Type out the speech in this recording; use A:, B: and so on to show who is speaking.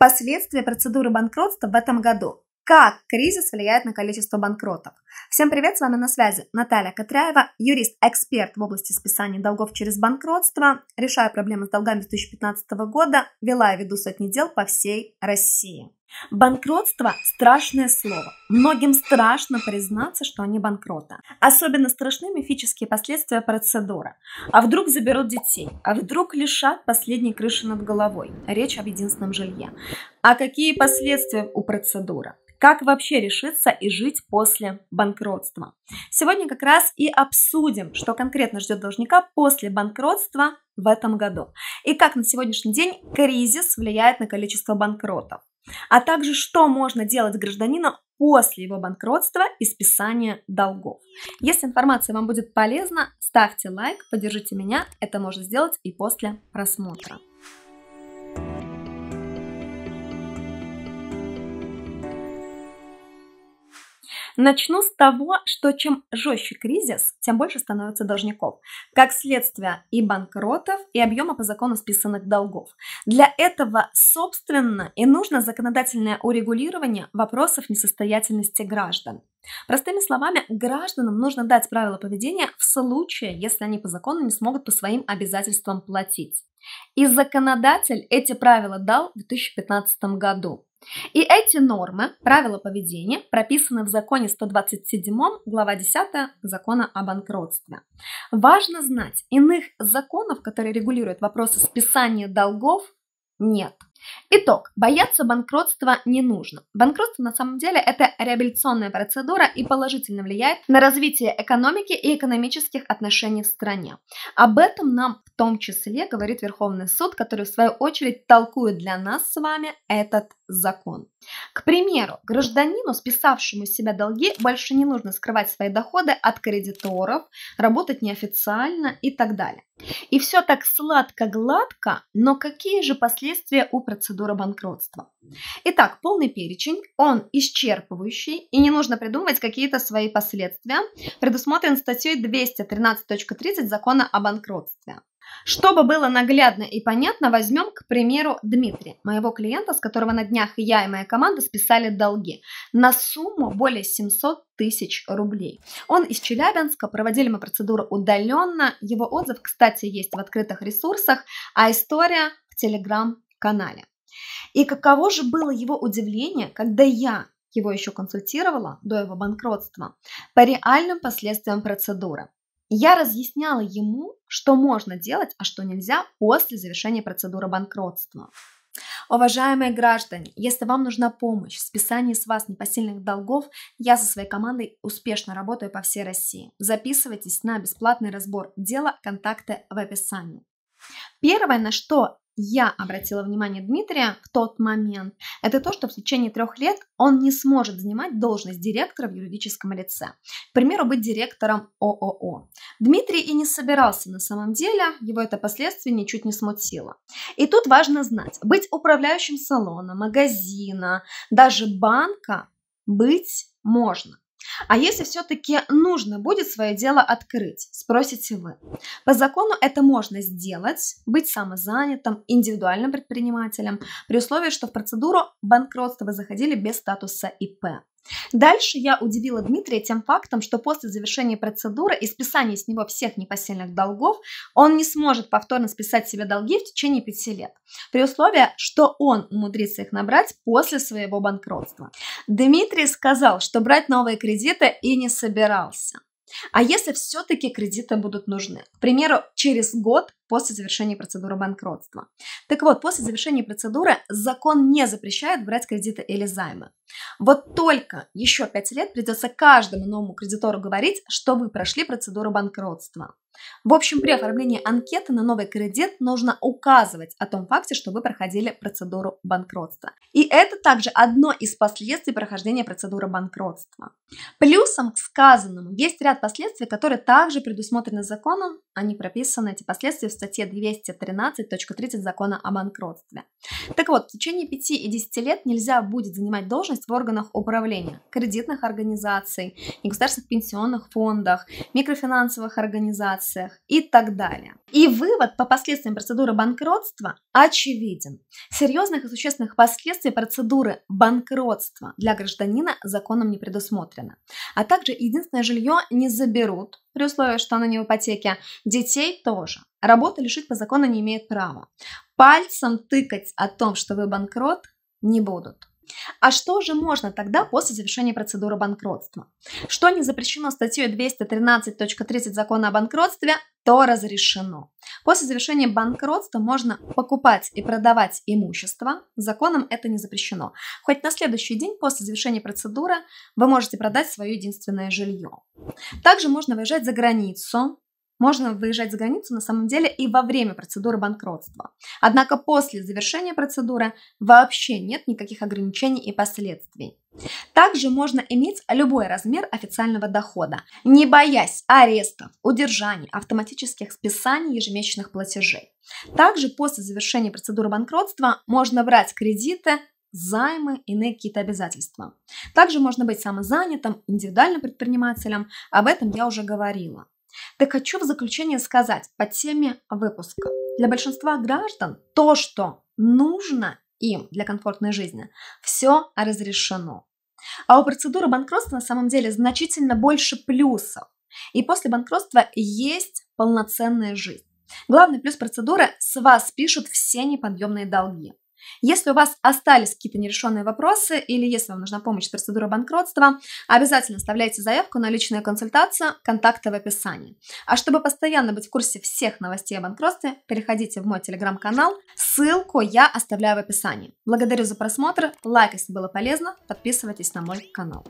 A: Последствия процедуры банкротства в этом году. Как кризис влияет на количество банкротов? Всем привет, с вами на связи Наталья Катряева, юрист-эксперт в области списания долгов через банкротство, решаю проблемы с долгами с 2015 года, вела и веду сотни дел по всей России. Банкротство – страшное слово. Многим страшно признаться, что они банкрота. Особенно страшны мифические последствия процедуры. А вдруг заберут детей? А вдруг лишат последней крыши над головой? Речь об единственном жилье. А какие последствия у процедуры? как вообще решиться и жить после банкротства. Сегодня как раз и обсудим, что конкретно ждет должника после банкротства в этом году и как на сегодняшний день кризис влияет на количество банкротов а также что можно делать гражданина после его банкротства и списания долгов. Если информация вам будет полезна, ставьте лайк, поддержите меня, это можно сделать и после просмотра. Начну с того, что чем жестче кризис, тем больше становится должников. Как следствие и банкротов, и объема по закону списанных долгов. Для этого, собственно, и нужно законодательное урегулирование вопросов несостоятельности граждан. Простыми словами, гражданам нужно дать правила поведения в случае, если они по закону не смогут по своим обязательствам платить. И законодатель эти правила дал в 2015 году. И эти нормы, правила поведения, прописаны в законе 127, глава 10 закона о банкротстве. Важно знать, иных законов, которые регулируют вопросы списания долгов, нет – Итог. Бояться банкротства не нужно. Банкротство на самом деле это реабилитационная процедура и положительно влияет на развитие экономики и экономических отношений в стране. Об этом нам в том числе говорит Верховный суд, который в свою очередь толкует для нас с вами этот закон. К примеру, гражданину, списавшему с себя долги, больше не нужно скрывать свои доходы от кредиторов, работать неофициально и так далее. И все так сладко-гладко, но какие же последствия у процедуры банкротства? Итак, полный перечень, он исчерпывающий, и не нужно придумывать какие-то свои последствия, предусмотрен статьей 213.30 закона о банкротстве. Чтобы было наглядно и понятно, возьмем, к примеру, Дмитрия, моего клиента, с которого на днях я и моя команда списали долги на сумму более 700 тысяч рублей. Он из Челябинска, проводили мы процедуру удаленно, его отзыв, кстати, есть в открытых ресурсах, а история в Телеграм-канале. И каково же было его удивление, когда я его еще консультировала до его банкротства по реальным последствиям процедуры. Я разъясняла ему, что можно делать, а что нельзя после завершения процедуры банкротства. Уважаемые граждане, если вам нужна помощь в списании с вас непосильных долгов, я со своей командой успешно работаю по всей России. Записывайтесь на бесплатный разбор дела, контакты в описании. Первое, на что я обратила внимание Дмитрия в тот момент, это то, что в течение трех лет он не сможет занимать должность директора в юридическом лице. К примеру, быть директором ООО. Дмитрий и не собирался на самом деле, его это последствие ничуть не смутило. И тут важно знать, быть управляющим салона, магазина, даже банка быть можно. А если все-таки нужно будет свое дело открыть, спросите вы. По закону это можно сделать, быть самозанятым, индивидуальным предпринимателем, при условии, что в процедуру банкротства вы заходили без статуса ИП. Дальше я удивила Дмитрия тем фактом, что после завершения процедуры и списания с него всех непосильных долгов он не сможет повторно списать себе долги в течение пяти лет, при условии, что он умудрится их набрать после своего банкротства. Дмитрий сказал, что брать новые кредиты и не собирался. А если все-таки кредиты будут нужны? К примеру, через год после завершения процедуры банкротства. Так вот, после завершения процедуры закон не запрещает брать кредиты или займы. Вот только еще 5 лет придется каждому новому кредитору говорить, что вы прошли процедуру банкротства. В общем, при оформлении анкеты на новый кредит нужно указывать о том факте, что вы проходили процедуру банкротства. И это также одно из последствий прохождения процедуры банкротства. Плюсом к сказанному есть ряд последствий, которые также предусмотрены законом, они прописаны, эти последствия в статье 213.30 закона о банкротстве. Так вот, в течение 5 и 10 лет нельзя будет занимать должность в органах управления, кредитных организаций, негосударственных пенсионных фондах, микрофинансовых организациях и так далее. И вывод по последствиям процедуры банкротства очевиден. Серьезных и существенных последствий процедуры банкротства для гражданина законом не предусмотрено. А также единственное жилье не заберут, при условии, что она не в ипотеке. Детей тоже. Работа лишить по закону не имеет права. Пальцем тыкать о том, что вы банкрот, не будут. А что же можно тогда после завершения процедуры банкротства? Что не запрещено статьей 213.30 закона о банкротстве, то разрешено. После завершения банкротства можно покупать и продавать имущество. Законом это не запрещено. Хоть на следующий день после завершения процедуры вы можете продать свое единственное жилье. Также можно выезжать за границу, можно выезжать за границу на самом деле и во время процедуры банкротства. Однако после завершения процедуры вообще нет никаких ограничений и последствий. Также можно иметь любой размер официального дохода, не боясь арестов, удержаний, автоматических списаний ежемесячных платежей. Также после завершения процедуры банкротства можно брать кредиты, займы, иные какие-то обязательства. Также можно быть самозанятым, индивидуальным предпринимателем, об этом я уже говорила. Так хочу в заключение сказать по теме выпуска. Для большинства граждан то, что нужно им для комфортной жизни, все разрешено. А у процедуры банкротства на самом деле значительно больше плюсов. И после банкротства есть полноценная жизнь. Главный плюс процедуры – с вас пишут все неподъемные долги. Если у вас остались какие-то нерешенные вопросы или если вам нужна помощь с процедурой банкротства, обязательно оставляйте заявку на личную консультацию, контакты в описании. А чтобы постоянно быть в курсе всех новостей о банкротстве, переходите в мой телеграм-канал, ссылку я оставляю в описании. Благодарю за просмотр, лайк, если было полезно, подписывайтесь на мой канал.